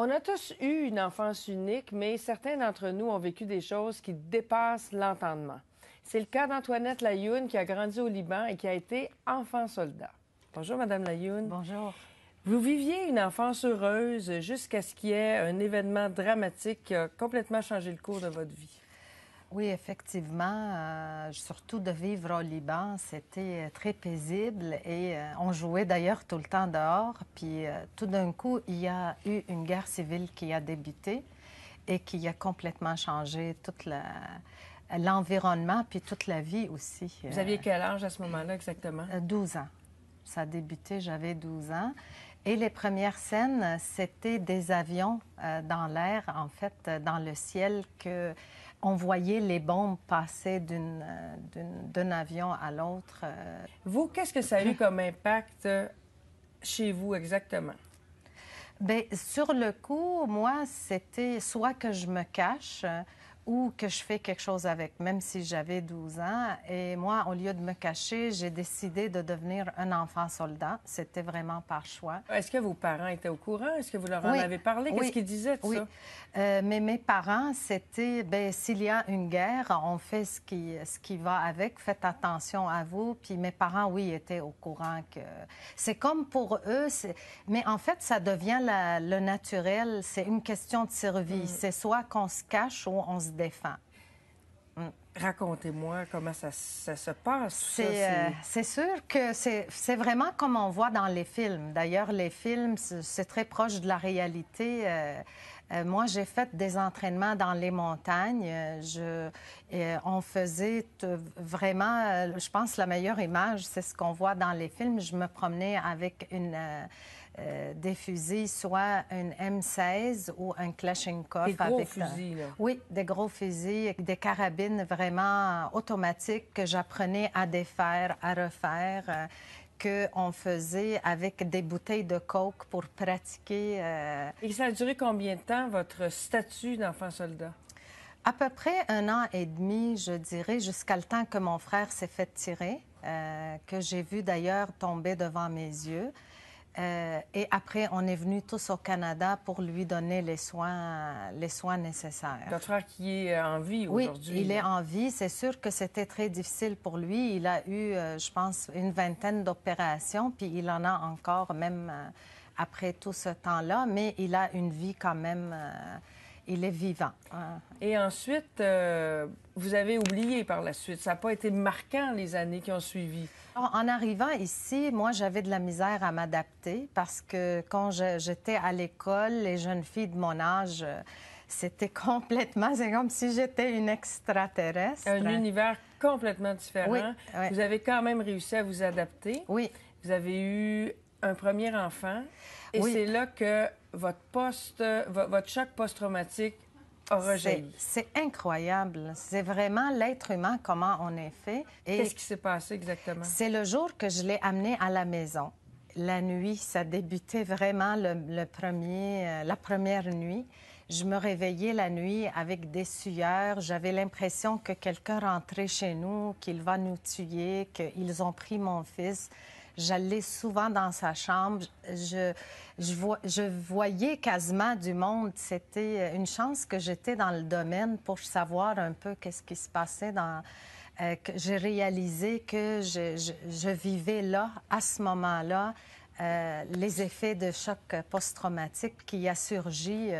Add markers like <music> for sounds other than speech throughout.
On a tous eu une enfance unique, mais certains d'entre nous ont vécu des choses qui dépassent l'entendement. C'est le cas d'Antoinette Layoun qui a grandi au Liban et qui a été enfant soldat. Bonjour, Madame Layoun. Bonjour. Vous viviez une enfance heureuse jusqu'à ce qu'il y ait un événement dramatique qui a complètement changé le cours de votre vie. Oui, effectivement. Euh, surtout de vivre au Liban, c'était euh, très paisible et euh, on jouait d'ailleurs tout le temps dehors. Puis tout d'un coup, il y a eu une guerre civile qui a débuté et qui a complètement changé toute l'environnement puis toute la vie aussi. Vous aviez quel âge à ce moment-là exactement? 12 ans. Ça a débuté, j'avais 12 ans. Et les premières scènes, c'était des avions dans l'air, en fait, dans le ciel que on voyait les bombes passer euh, d'un avion à l'autre. Euh. Vous, qu'est-ce que ça a eu <laughs> comme impact euh, chez vous exactement? Bien, sur le coup, moi, c'était soit que je me cache, ou que je fais quelque chose avec, même si j'avais 12 ans. Et moi, au lieu de me cacher, j'ai décidé de devenir un enfant soldat. C'était vraiment par choix. Est-ce que vos parents étaient au courant? Est-ce que vous leur en avez parlé? Qu'est-ce oui. qu'ils disaient de oui. Euh, mais mes parents, c'était, ben, s'il y a une guerre, on fait ce qui, ce qui va avec, faites attention à vous. Puis mes parents, oui, étaient au courant que... C'est comme pour eux, mais en fait, ça devient le naturel. C'est une question de survie. Mm. C'est soit qu'on se cache ou on se Mm. Racontez-moi comment ça, se passe. Euh, c'est sûr que c'est vraiment comme on voit dans les films. D'ailleurs, les films, c'est très proche de la réalité. Euh, euh, moi, j'ai fait des entraînements dans les montagnes. Je, euh, on faisait vraiment, euh, je pense, la meilleure image, c'est ce qu'on voit dans les films. Je me promenais avec une... des fusils, soit une M16 ou un Kalachnikov. Des gros avec fusils, Oui, des gros fusils, des carabines vraiment automatiques que j'apprenais à défaire, à refaire qu'on faisait avec des bouteilles de coke pour pratiquer. Euh, et ça a duré combien de temps, votre statut d'enfant soldat? À peu près un an et demi, je dirais, jusqu'à le temps que mon frère s'est fait tirer, euh, que j'ai vu d'ailleurs tomber devant mes yeux. Euh, et après, on est venu tous au Canada pour lui donner les soins, les soins nécessaires. Votre frère qui est en vie aujourd'hui. Oui, il est en vie. C'est sûr que c'était très difficile pour lui. Il a eu, euh, je pense, une vingtaine d'opérations, puis il en a encore même euh, après tout ce temps-là, mais il a une vie quand même il est vivant. Ah. Et ensuite, euh, vous avez oublié par la suite. Ça n'a pas été marquant les années qui ont suivi. En arrivant ici, moi, j'avais de la misère à m'adapter parce que quand j'étais à l'école, les jeunes filles de mon âge, euh, c'était <laughs> complètement, c'est comme si j'étais une extraterrestre. Un univers complètement différent. Vous avez quand même réussi à vous adapter. Oui. Vous avez eu un premier enfant. Et c'est là que votre poste, votre choc post-traumatique c'est incroyable. C'est vraiment l'être humain, comment on est fait. Qu'est-ce qui s'est passé exactement? C'est le jour que je l'ai amené à la maison. La nuit, ça débutait vraiment le, premier, euh, la première nuit. Je me réveillais la nuit avec des sueurs. J'avais l'impression que quelqu'un rentrait chez nous, qu'il va nous tuer, qu'ils ont pris mon fils. J'allais souvent dans sa chambre. Je, je, vois, je voyais quasiment du monde. C'était euh, une chance que j'étais dans le domaine pour savoir un peu qu'est-ce qui se passait dans, euh, j'ai réalisé que je, vivais là, à ce moment-là, euh, les effets de choc post-traumatique qui a surgi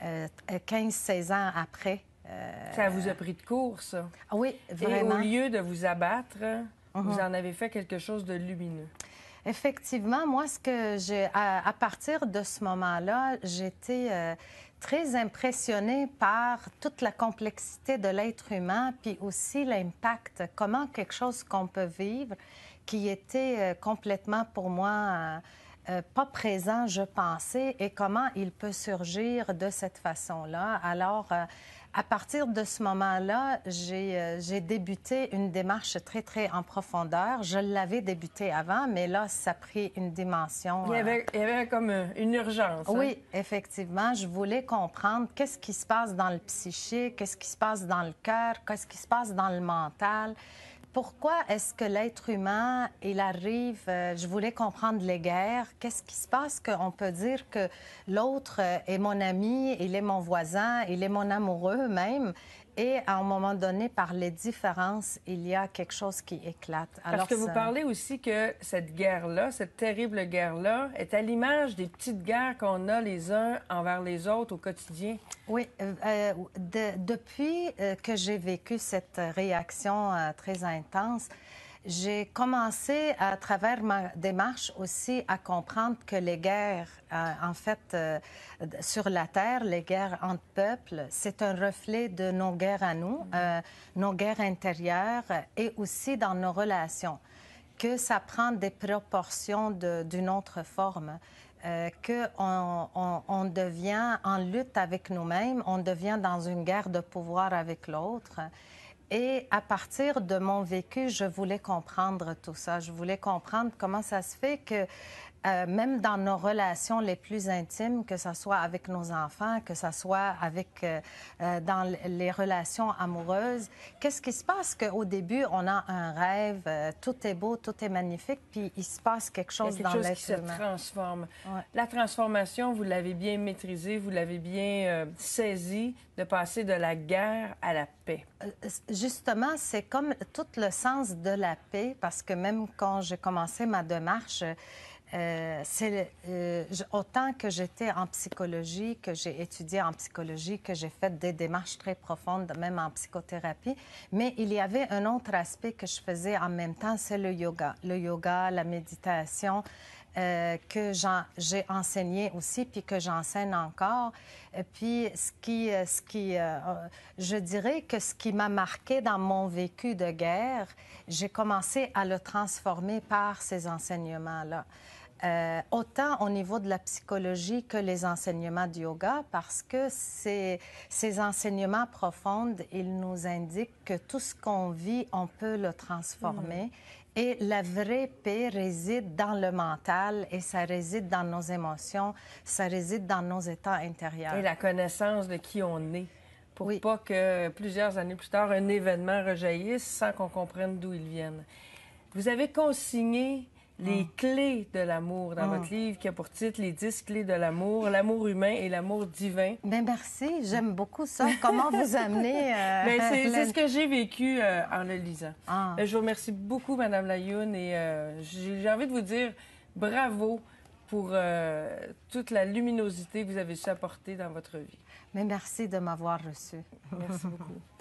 15-16 ans après. Ça vous a pris de course. Ah oui, vraiment. Et au lieu de vous abattre, Uh-huh. vous en avez fait quelque chose de lumineux. Effectivement, moi, ce que j'ai, à, partir de ce moment-là, j'étais euh, très impressionnée par toute la complexité de l'être humain, puis aussi l'impact, comment quelque chose qu'on peut vivre, qui était euh, complètement pour moi euh, pas présent, je pensais, et comment il peut surgir de cette façon-là. Alors, à partir de ce moment-là, euh, j'ai débuté une démarche très, très en profondeur. Je l'avais débuté avant, mais là, ça a pris une dimension. Il y euh, avait, comme euh, une urgence. Hein. Oui, effectivement. Je voulais comprendre qu'est-ce qui se passe dans le psychique, qu'est-ce qui se passe dans le cœur, qu'est-ce qui se passe dans le mental pourquoi est-ce que l'être humain, il arrive, euh, je voulais comprendre les guerres, qu'est-ce qui se passe qu'on peut dire que l'autre euh, est mon ami, il est mon voisin, il est mon amoureux même, et à un moment donné, par les différences, il y a quelque chose qui éclate. Alors Parce que vous parlez aussi que cette guerre-là, cette terrible guerre-là, est à l'image des petites guerres qu'on a les uns envers les autres au quotidien. Oui. Euh, euh, depuis euh, que j'ai vécu cette réaction très intense, j'ai commencé à travers ma démarche aussi à comprendre que les guerres, euh, en fait, euh, sur la Terre, les guerres entre peuples, c'est un reflet de nos guerres à nous, mm-hmm. euh, nos guerres intérieures et aussi dans nos relations, que ça prend des proportions d'une autre forme. qu'on on, devient en lutte avec nous-mêmes, on devient dans une guerre de pouvoir avec l'autre. Et à partir de mon vécu, je voulais comprendre tout ça. Je voulais comprendre comment ça se fait que euh, même dans nos relations les plus intimes, que ce soit avec nos enfants, que ce soit avec euh, euh, dans les relations amoureuses, qu'est-ce qui se passe qu'au début on a un rêve, tout est beau, tout est magnifique, puis il se passe quelque chose quelque dans qui se transforme. La transformation, vous l'avez bien maîtrisée, vous l'avez bien saisie, de passer de la guerre à la paix. Justement, c'est comme tout le sens de la paix, parce que même quand j'ai commencé ma démarche, euh, c'est euh, autant que j'étais en psychologie, que j'ai étudié en psychologie, que j'ai fait des démarches très profondes, même en psychothérapie, mais il y avait un autre aspect que je faisais en même temps, c'est le yoga. Le yoga, la méditation, euh, que j'ai enseigné aussi, puis que j'enseigne encore. Et puis, ce qui, ce qui je dirais que ce qui m'a marqué dans mon vécu de guerre, j'ai commencé à le transformer par ces enseignements-là. Euh, autant au niveau de la psychologie que les enseignements du yoga, parce que ces, enseignements profonds, ils nous indiquent que tout ce qu'on vit, on peut le transformer. Mm-hmm. Et la vraie paix réside dans le mental et ça réside dans nos émotions, ça réside dans nos états intérieurs. Et la connaissance de qui on est pour ne pas que plusieurs années plus tard, un événement rejaillisse sans qu'on comprenne d'où il viennent. Vous avez consigné les ah. clés de l'amour dans ah. votre livre qui a pour titre Les dix clés de l'amour, l'amour humain et l'amour divin. Ben merci. J'aime beaucoup ça. Comment vous <laughs> amenez. Euh... Ben, c'est, ce que j'ai vécu euh, en le lisant. Ah. Euh, je vous remercie beaucoup, Madame Layoun, et euh, j'ai envie de vous dire bravo pour toute la luminosité que vous avez su apporter dans votre vie. Mais ben, merci de m'avoir reçu. Merci beaucoup. <laughs>